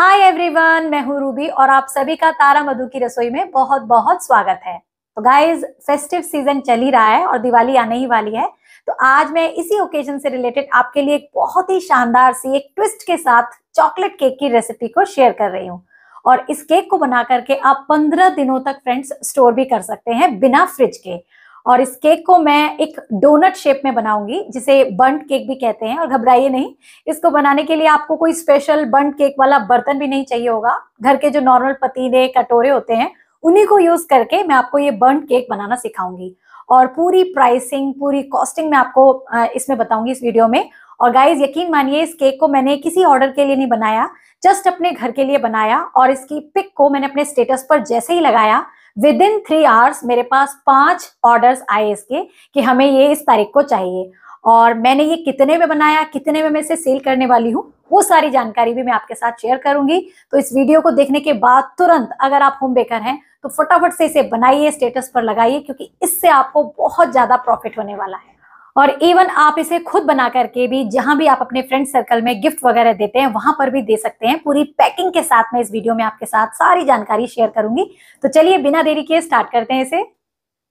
hi everyone मैं हूं Ruby और आप सभी का तारा मधु की रसोई में बहुत बहुत स्वागत है तो गाइस फेस्टिव सीजन चल ही रहा है और दिवाली आने ही वाली है तो आज मैं इसी ओकेजन से रिलेटेड आपके लिए एक बहुत ही शानदार सी एक ट्विस्ट के साथ चॉकलेट केक की रेसिपी को शेयर कर रही हूँ और इस केक को बना करके आप पंद्रह दिनों तक फ्रेंड्स स्टोर भी कर सकते हैं बिना फ्रिज के और इस केक को मैं एक डोनट शेप में बनाऊंगी जिसे बंट केक भी कहते हैं और घबराइए नहीं इसको बनाने के लिए आपको कोई स्पेशल बंट केक वाला बर्तन भी नहीं चाहिए होगा घर के जो नॉर्मल पतीले कटोरे होते हैं उन्हीं को यूज करके मैं आपको ये बंट केक बनाना सिखाऊंगी और पूरी प्राइसिंग पूरी कॉस्टिंग मैं आपको इसमें बताऊंगी इस वीडियो में और गाइज यकीन मानिए इस केक को मैंने किसी ऑर्डर के लिए नहीं बनाया जस्ट अपने घर के लिए बनाया और इसकी पिक को मैंने अपने स्टेटस पर जैसे ही लगाया विद इन थ्री आवर्स मेरे पास पांच ऑर्डर्स आए इसके कि हमें ये इस तारीख को चाहिए और मैंने ये कितने में बनाया कितने में मैं इसे सेल करने वाली हूँ वो सारी जानकारी भी मैं आपके साथ शेयर करूंगी तो इस वीडियो को देखने के बाद तुरंत अगर आप होम बेकर हैं तो फटाफट से इसे बनाइए स्टेटस पर लगाइए क्योंकि इससे आपको बहुत ज्यादा प्रॉफिट होने वाला है और इवन आप इसे खुद बना करके भी जहां भी आप अपने फ्रेंड सर्कल में गिफ्ट वगैरह देते हैं वहां पर भी दे सकते हैं पूरी पैकिंग के साथ में इस वीडियो में आपके साथ सारी जानकारी शेयर करूंगी तो चलिए बिना देरी किए स्टार्ट करते हैं इसे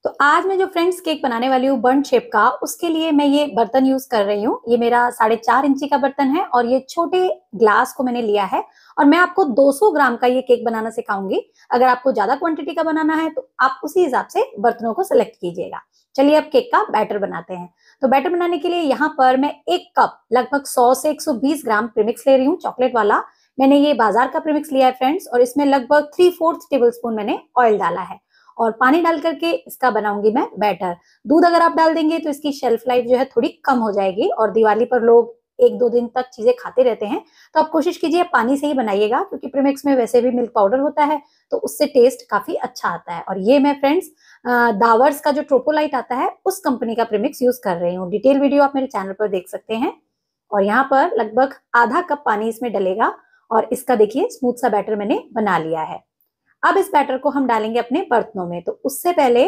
तो आज मैं जो फ्रेंड्स केक बनाने वाली हूँ बर्न शेप का उसके लिए मैं ये बर्तन यूज कर रही हूँ ये मेरा साढ़े चार इंची का बर्तन है और ये छोटे ग्लास को मैंने लिया है और मैं आपको 200 ग्राम का ये केक बनाना सिखाऊंगी अगर आपको ज्यादा क्वांटिटी का बनाना है तो आप उसी हिसाब से बर्तनों को सिलेक्ट कीजिएगा चलिए अब केक का बैटर बनाते हैं तो बैटर बनाने के लिए यहाँ पर मैं एक कप लगभग सौ से एक ग्राम प्रीमिक्स ले रही हूँ चॉकलेट वाला मैंने ये बाजार का प्रीमिक्स लिया है फ्रेंड्स और इसमें लगभग थ्री फोर्थ टेबल स्पून मैंने ऑयल डाला है और पानी डाल करके इसका बनाऊंगी मैं बैटर दूध अगर आप डाल देंगे तो इसकी शेल्फ लाइफ जो है थोड़ी कम हो जाएगी और दिवाली पर लोग एक दो दिन तक चीजें खाते रहते हैं तो आप कोशिश कीजिए पानी से ही बनाइएगा क्योंकि प्रीमिक्स में वैसे भी मिल्क पाउडर होता है तो उससे टेस्ट काफी अच्छा आता है और ये मैं फ्रेंड्स दावर्स का जो ट्रोपोलाइट आता है उस कंपनी का प्रीमिक्स यूज कर रही हूँ डिटेल वीडियो आप मेरे चैनल पर देख सकते हैं और यहाँ पर लगभग आधा कप पानी इसमें डलेगा और इसका देखिए स्मूथ सा बैटर मैंने बना लिया है अब इस बैटर को हम डालेंगे अपने बर्तनों में तो उससे पहले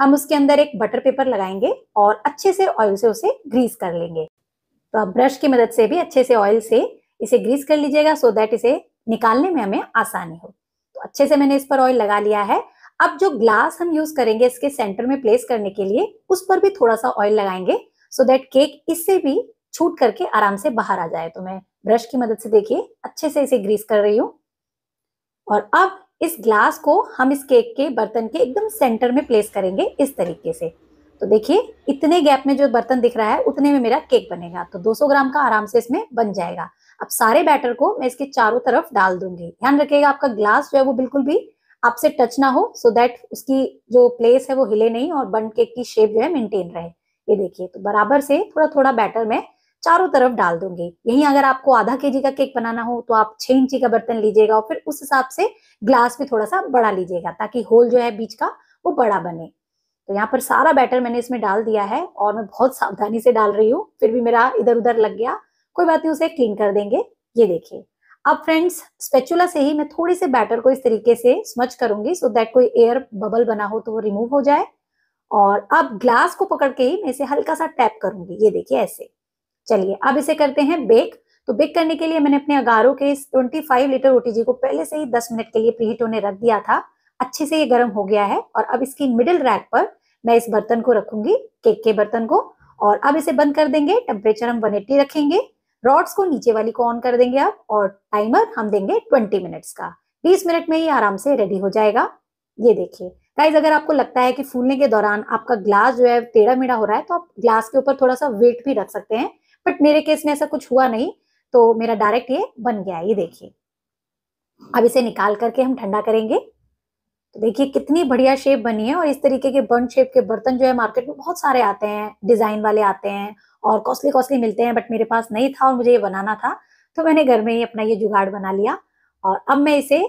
हम उसके अंदर एक बटर पेपर लगाएंगे और अच्छे से ऑयल से उसे ग्रीस कर लेंगे तो आप ब्रश की मदद से भी अच्छे से ऑयल से इसे ग्रीस कर लीजिएगा सो दैट इसे निकालने में हमें आसानी हो तो अच्छे से मैंने इस पर ऑयल लगा लिया है अब जो ग्लास हम यूज करेंगे इसके सेंटर में प्लेस करने के लिए उस पर भी थोड़ा सा ऑयल लगाएंगे सो so दैट केक इससे भी छूट करके आराम से बाहर आ जाए तो मैं ब्रश की मदद से देखिए अच्छे से इसे ग्रीस कर रही हूं और अब इस ग्लास को हम इस केक के बर्तन के एकदम सेंटर में प्लेस करेंगे इस तरीके से तो देखिए इतने गैप में जो बर्तन दिख रहा है उतने में मेरा केक बनेगा तो 200 ग्राम का आराम से इसमें बन जाएगा अब सारे बैटर को मैं इसके चारों तरफ डाल दूंगी ध्यान रखिएगा आपका ग्लास जो है वो बिल्कुल भी आपसे टच ना हो सो so दैट उसकी जो प्लेस है वो हिले नहीं और बन केक की शेप जो है मेंटेन रहे ये देखिए तो बराबर से थोड़ा थोड़ा बैटर मैं चारों तरफ डाल दूंगी यही अगर आपको आधा के का केक बनाना हो तो आप छह इंची का बर्तन लीजिएगा और फिर उस हिसाब से ग्लास भी थोड़ा सा बड़ा लीजिएगा ताकि होल जो है बीच का वो बड़ा बने तो यहाँ पर सारा बैटर मैंने इसमें डाल दिया है और मैं बहुत सावधानी से डाल रही हूँ फिर भी मेरा इधर उधर लग गया कोई बात नहीं उसे क्लीन कर देंगे ये देखिए अब फ्रेंड्स स्पेचुला से ही मैं थोड़ी से बैटर को इस तरीके से स्मच करूंगी सो दैट कोई एयर बबल बना हो तो वो रिमूव हो जाए और अब ग्लास को पकड़ के ही मैं इसे हल्का सा टैप करूंगी ये देखिए ऐसे चलिए अब इसे करते हैं बेक तो बेक करने के लिए मैंने अपने अगारो के इस 25 लीटर ओटीजी को पहले से ही 10 मिनट के लिए प्रीहीट होने रख दिया था अच्छे से ये गर्म हो गया है और अब इसकी मिडिल रैक पर मैं इस बर्तन को रखूंगी केक के बर्तन को और अब इसे बंद कर देंगे टेम्परेचर हम 180 रखेंगे रॉड्स को नीचे वाली को ऑन कर देंगे अब और टाइमर हम देंगे ट्वेंटी मिनट्स का बीस मिनट में ये आराम से रेडी हो जाएगा ये देखिए गाइज अगर आपको लगता है कि फूलने के दौरान आपका ग्लास जो है टेढ़ा मेढ़ा हो रहा है तो आप ग्लास के ऊपर थोड़ा सा वेट भी रख सकते हैं बट मेरे केस में ऐसा कुछ हुआ नहीं तो मेरा डायरेक्ट ये बन गया ये देखिए अब इसे निकाल करके हम ठंडा करेंगे तो देखिए कितनी बढ़िया शेप बनी है और इस तरीके के बर्न शेप के बर्तन जो है मार्केट में बहुत सारे आते हैं डिजाइन वाले आते हैं और कॉस्टली कॉस्टली मिलते हैं बट मेरे पास नहीं था और मुझे ये बनाना था तो मैंने घर में ही अपना ये जुगाड़ बना लिया और अब मैं इसे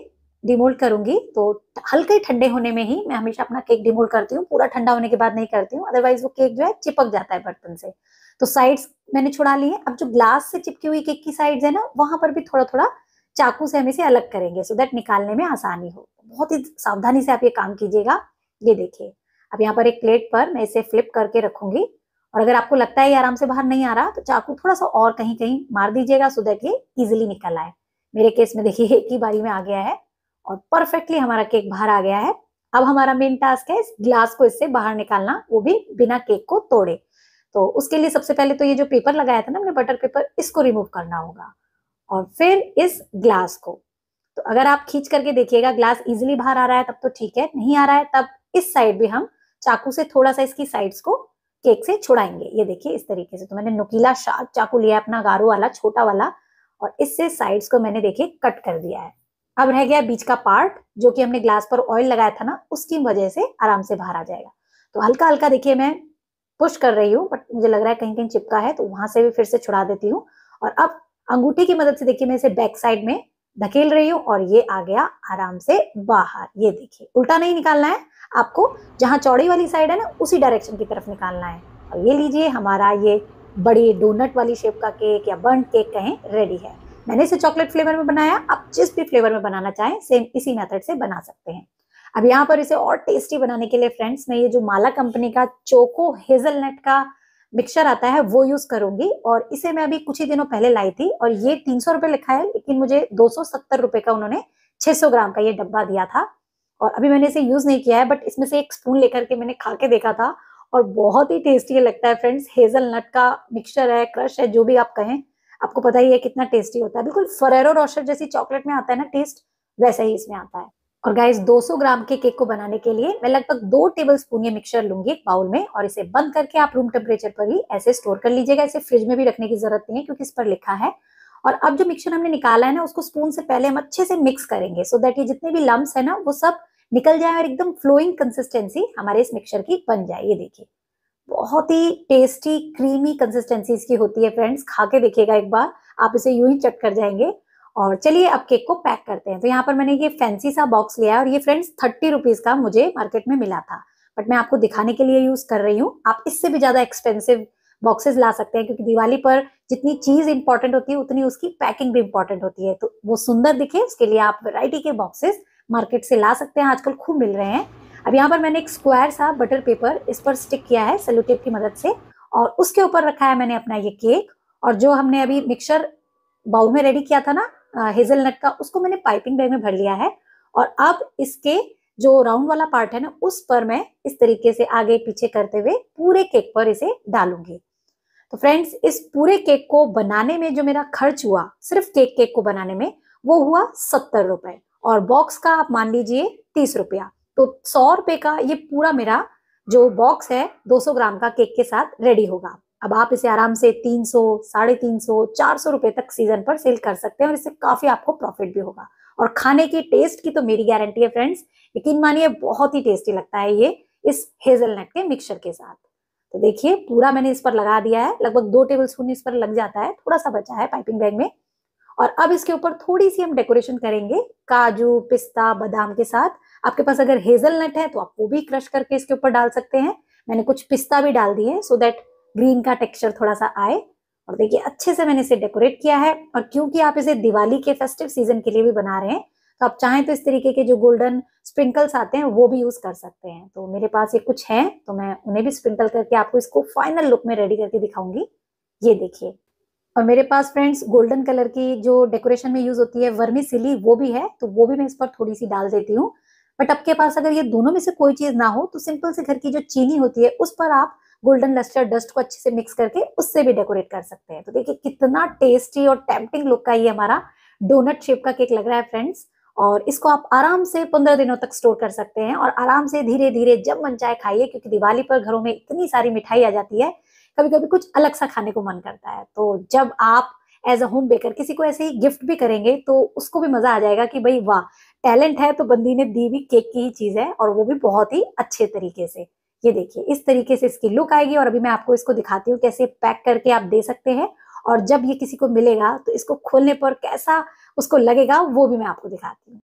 डिमोल्ड करूंगी तो हल्के ठंडे होने में ही मैं हमेशा अपना केक डिमोल्ड करती हूँ पूरा ठंडा होने के बाद नहीं करती हूँ अदरवाइज वो केक जो है चिपक जाता है बर्तन से तो साइड्स मैंने छुड़ा ली है अब जो ग्लास से चिपकी हुई केक की साइड्स है ना वहां पर भी थोड़ा थोड़ा चाकू से हम इसे अलग करेंगे सो so दैट निकालने में आसानी हो बहुत ही सावधानी से आप ये काम कीजिएगा ये देखिए अब यहाँ पर एक प्लेट पर मैं इसे फ्लिप करके रखूंगी और अगर आपको लगता है ये आराम से बाहर नहीं आ रहा तो चाकू थोड़ा सा और कहीं कहीं मार दीजिएगा सो दैट ये इजिली निकल आए मेरे केस में देखिए एक ही बारी में आ गया है और परफेक्टली हमारा केक बाहर आ गया है अब हमारा मेन टास्क है इस ग्लास को इससे बाहर निकालना वो भी बिना केक को तोड़े तो उसके लिए सबसे पहले तो ये जो पेपर लगाया था ना हमने बटर पेपर इसको रिमूव करना होगा और फिर इस ग्लास को तो अगर आप खींच करके देखिएगा ग्लास इजिली बाहर आ रहा है तब तो ठीक है नहीं आ रहा है तब इस साइड भी हम चाकू से थोड़ा सा इसकी साइड्स को केक से छुड़ाएंगे ये देखिए इस तरीके से तो मैंने नुकीला शार्प चाकू लिया अपना गारू वाला छोटा वाला और इससे साइड्स को मैंने देखिए कट कर दिया है अब रह गया बीच का पार्ट जो कि हमने ग्लास पर ऑयल लगाया था ना उसकी वजह से आराम से बाहर आ जाएगा तो हल्का हल्का देखिए मैं पुश कर रही हूँ बट मुझे लग रहा है कहीं कहीं चिपका है तो वहां से भी फिर से छुड़ा देती हूँ और अब अंगूठी की मदद से देखिए मैं इसे बैक साइड में धकेल रही हूँ और ये आ गया आराम से बाहर ये देखिए उल्टा नहीं निकालना है आपको जहाँ चौड़ी वाली साइड है ना उसी डायरेक्शन की तरफ निकालना है और ये लीजिए हमारा ये बड़ी डोनट वाली शेप का केक या बर्न केक कहें रेडी है मैंने इसे चॉकलेट फ्लेवर में बनाया आप जिस भी फ्लेवर में बनाना चाहें सेम इसी मेथड से बना सकते हैं अब यहाँ पर इसे और टेस्टी बनाने के लिए फ्रेंड्स मैं ये जो माला कंपनी का चोको हेजलनट का मिक्सचर आता है वो यूज करूंगी और इसे मैं अभी कुछ ही दिनों पहले लाई थी और ये तीन सौ रुपये लिखा है लेकिन मुझे दो सौ सत्तर रुपये का उन्होंने छह सौ ग्राम का ये डब्बा दिया था और अभी मैंने इसे यूज नहीं किया है बट इसमें से एक स्पून लेकर के मैंने खा के देखा था और बहुत ही टेस्टी लगता है फ्रेंड्स हेजल नट का मिक्सर है क्रश है जो भी आप कहें आपको पता ही है कितना टेस्टी होता है बिल्कुल फरेरो रोशर जैसी चॉकलेट में आता है ना टेस्ट वैसा ही इसमें आता है और गाइस 200 ग्राम के केक को बनाने के लिए मैं लगभग दो टेबल स्पून ये मिक्सचर लूंगी एक बाउल में और इसे बंद करके आप रूम टेम्परेचर पर ही ऐसे स्टोर कर लीजिएगा इसे फ्रिज में भी रखने की जरूरत नहीं है क्योंकि इस पर लिखा है और अब जो मिक्सचर हमने निकाला है ना उसको स्पून से पहले हम अच्छे से मिक्स करेंगे सो देट दैट ये जितने भी लम्ब है ना वो सब निकल जाए और एकदम फ्लोइंग कंसिस्टेंसी हमारे इस मिक्सचर की बन जाए ये देखिए बहुत ही टेस्टी क्रीमी कंसिस्टेंसी इसकी होती है फ्रेंड्स खा के देखिएगा एक बार आप इसे यूं ही चट कर जाएंगे और चलिए अब केक को पैक करते हैं तो यहाँ पर मैंने ये फैंसी सा बॉक्स लिया है और ये फ्रेंड्स थर्टी रुपीज़ का मुझे मार्केट में मिला था बट मैं आपको दिखाने के लिए यूज़ कर रही हूँ आप इससे भी ज़्यादा एक्सपेंसिव बॉक्सेस ला सकते हैं क्योंकि दिवाली पर जितनी चीज़ इंपॉर्टेंट होती है उतनी उसकी पैकिंग भी इंपॉर्टेंट होती है तो वो सुंदर दिखे उसके लिए आप वेराइटी के बॉक्सेस मार्केट से ला सकते हैं आजकल खूब मिल रहे हैं अब यहाँ पर मैंने एक स्क्वायर सा बटर पेपर इस पर स्टिक किया है सेलोटेप की मदद से और उसके ऊपर रखा है मैंने अपना ये केक और जो हमने अभी मिक्सर बाउल में रेडी किया था ना हेजलनट का उसको मैंने पाइपिंग बैग में भर लिया है और अब इसके जो राउंड वाला पार्ट है ना उस पर मैं इस तरीके से आगे पीछे करते हुए पूरे केक पर इसे डालूंगी तो फ्रेंड्स इस पूरे केक को बनाने में जो मेरा खर्च हुआ सिर्फ केक केक को बनाने में वो हुआ सत्तर रुपए और बॉक्स का आप मान लीजिए तीस रुपया तो सौ रुपए का ये पूरा मेरा जो बॉक्स है 200 ग्राम का केक के साथ रेडी होगा अब आप इसे आराम से तीन सौ साढ़े तीन सौ चार सौ रुपए तक सीजन पर सेल कर सकते हैं और इससे काफी आपको प्रॉफिट भी होगा और खाने की टेस्ट की तो मेरी गारंटी है फ्रेंड्स यकीन मानिए बहुत ही टेस्टी लगता है ये इस हेजलनट के मिक्सचर के साथ तो देखिए पूरा मैंने इस पर लगा दिया है लगभग दो टेबल स्पून इस पर लग जाता है थोड़ा सा बचा है पाइपिंग बैग में और अब इसके ऊपर थोड़ी सी हम डेकोरेशन करेंगे काजू पिस्ता बादाम के साथ आपके पास अगर हेजलनट है तो आप वो भी क्रश करके इसके ऊपर डाल सकते हैं मैंने कुछ पिस्ता भी डाल दिए सो देट दैट ग्रीन का टेक्सचर थोड़ा सा आए और देखिए अच्छे से मैंने इसे डेकोरेट किया है और क्योंकि आप इसे दिवाली के फेस्टिव सीजन के लिए भी बना रहे हैं तो आप चाहें तो इस तरीके के जो गोल्डन स्प्रिंकल्स आते हैं वो भी यूज कर सकते हैं तो मेरे पास ये कुछ है तो मैं उन्हें भी स्प्रिंकल करके आपको इसको फाइनल लुक में रेडी करके दिखाऊंगी ये देखिए और मेरे पास फ्रेंड्स गोल्डन कलर की जो डेकोरेशन में यूज होती है वर्मी सिली वो भी है तो वो भी मैं इस पर थोड़ी सी डाल देती हूँ बट आपके पास अगर ये दोनों में से कोई चीज ना हो तो सिंपल से घर की जो चीनी होती है उस पर आप गोल्डन लस्टर डस्ट को अच्छे से मिक्स करके उससे भी डेकोरेट कर सकते हैं तो देखिए कितना टेस्टी और टेम्पटिंग लुक का ये हमारा डोनट शेप का केक लग रहा है फ्रेंड्स और इसको आप आराम से पंद्रह दिनों तक स्टोर कर सकते हैं और आराम से धीरे धीरे जब मन चाहे खाइए क्योंकि दिवाली पर घरों में इतनी सारी मिठाई आ जाती है कभी कभी कुछ अलग सा खाने को मन करता है तो जब आप एज अ होम बेकर किसी को ऐसे ही गिफ्ट भी करेंगे तो उसको भी मजा आ जाएगा कि भाई वाह टैलेंट है तो बंदी ने दी भी केक की ही चीज है और वो भी बहुत ही अच्छे तरीके से ये देखिए इस तरीके से इसकी लुक आएगी और अभी मैं आपको इसको दिखाती हूँ कैसे पैक करके आप दे सकते हैं और जब ये किसी को मिलेगा तो इसको खोलने पर कैसा उसको लगेगा वो भी मैं आपको दिखाती हूँ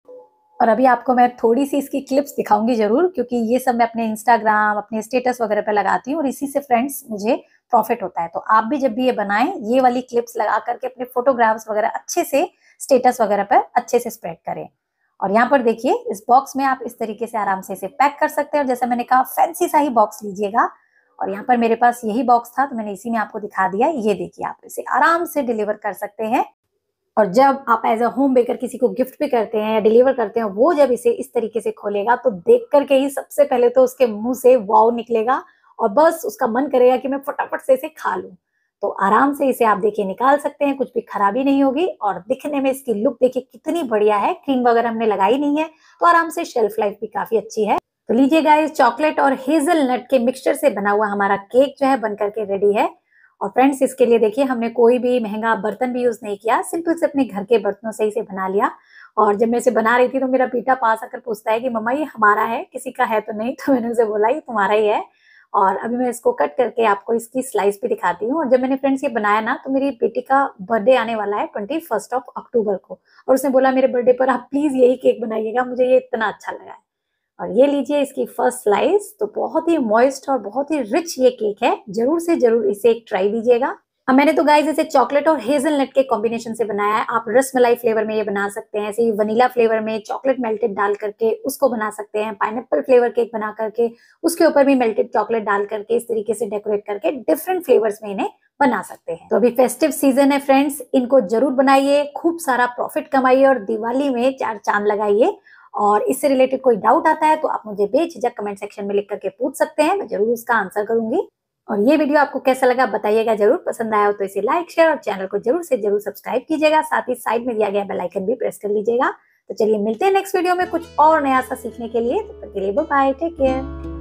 और अभी आपको मैं थोड़ी सी इसकी क्लिप्स दिखाऊंगी जरूर क्योंकि ये सब मैं अपने इंस्टाग्राम अपने स्टेटस वगैरह पर लगाती हूँ और इसी से फ्रेंड्स मुझे प्रॉफिट होता है तो आप भी जब भी ये बनाएं ये वाली क्लिप्स लगा करके अपने फोटोग्राफ्स वगैरह अच्छे से स्टेटस वगैरह पर अच्छे से स्प्रेड करें और यहाँ पर देखिए इस बॉक्स में आप इस तरीके से आराम से इसे पैक कर सकते हैं और जैसे मैंने कहा फैंसी सा ही बॉक्स लीजिएगा और यहाँ पर मेरे पास यही बॉक्स था तो मैंने इसी में आपको दिखा दिया ये देखिए आप इसे आराम से डिलीवर कर सकते हैं और जब आप एज अ होम बेकर किसी को गिफ्ट भी करते हैं या डिलीवर करते हैं वो जब इसे इस तरीके से खोलेगा तो देख करके ही सबसे पहले तो उसके मुंह से वाव निकलेगा और बस उसका मन करेगा कि मैं फटाफट से इसे खा लूँ तो आराम से इसे आप देखिए निकाल सकते हैं कुछ भी खराबी नहीं होगी और दिखने में इसकी लुक देखिए कितनी बढ़िया है क्रीम वगैरह हमने लगाई नहीं है तो आराम से शेल्फ लाइफ भी काफी अच्छी है तो लीजिएगा इस चॉकलेट और हेजल नट के मिक्सचर से बना हुआ हमारा केक जो है बन करके रेडी है और फ्रेंड्स इसके लिए देखिए हमने कोई भी महंगा बर्तन भी यूज नहीं किया सिंपल से अपने घर के बर्तनों से ही से बना लिया और जब मैं इसे बना रही थी तो मेरा बेटा पास आकर पूछता है कि मम्मा ये हमारा है किसी का है तो नहीं तो मैंने उसे बोला ये तुम्हारा ही है और अभी मैं इसको कट करके आपको इसकी स्लाइस भी दिखाती हूँ और जब मैंने फ्रेंड्स ये बनाया ना तो मेरी बेटी का बर्थडे आने वाला है ट्वेंटी फर्स्ट ऑफ अक्टूबर को और उसने बोला मेरे बर्थडे पर आप प्लीज़ यही केक बनाइएगा मुझे ये इतना अच्छा लगा है और ये लीजिए इसकी फर्स्ट स्लाइस तो बहुत ही मॉइस्ट और बहुत ही रिच ये केक है जरूर से जरूर इसे एक ट्राई दीजिएगा अब मैंने तो गाइस इसे चॉकलेट और हेजलनट के कॉम्बिनेशन से बनाया है आप रस मलाई फ्लेवर में ये बना सकते हैं ऐसे ही वनीला फ्लेवर में चॉकलेट मेल्टेड डाल करके उसको बना सकते हैं एप्पल फ्लेवर केक बना करके उसके ऊपर भी मेल्टेड चॉकलेट डाल करके इस तरीके से डेकोरेट करके डिफरेंट फ्लेवर्स में इन्हें बना सकते हैं तो अभी फेस्टिव सीजन है फ्रेंड्स इनको जरूर बनाइए खूब सारा प्रॉफिट कमाइए और दिवाली में चार चांद लगाइए और इससे रिलेटेड कोई डाउट आता है तो आप मुझे बेझिझक कमेंट सेक्शन में लिख करके पूछ सकते हैं मैं जरूर उसका आंसर करूंगी और ये वीडियो आपको कैसा लगा बताइएगा जरूर पसंद आया हो तो इसे लाइक शेयर और चैनल को जरूर से जरूर सब्सक्राइब कीजिएगा साथ ही साइड में दिया गया बेलाइकन भी प्रेस कर लीजिएगा तो चलिए मिलते हैं नेक्स्ट वीडियो में कुछ और नया सा सीखने के लिए तो बाय टेक केयर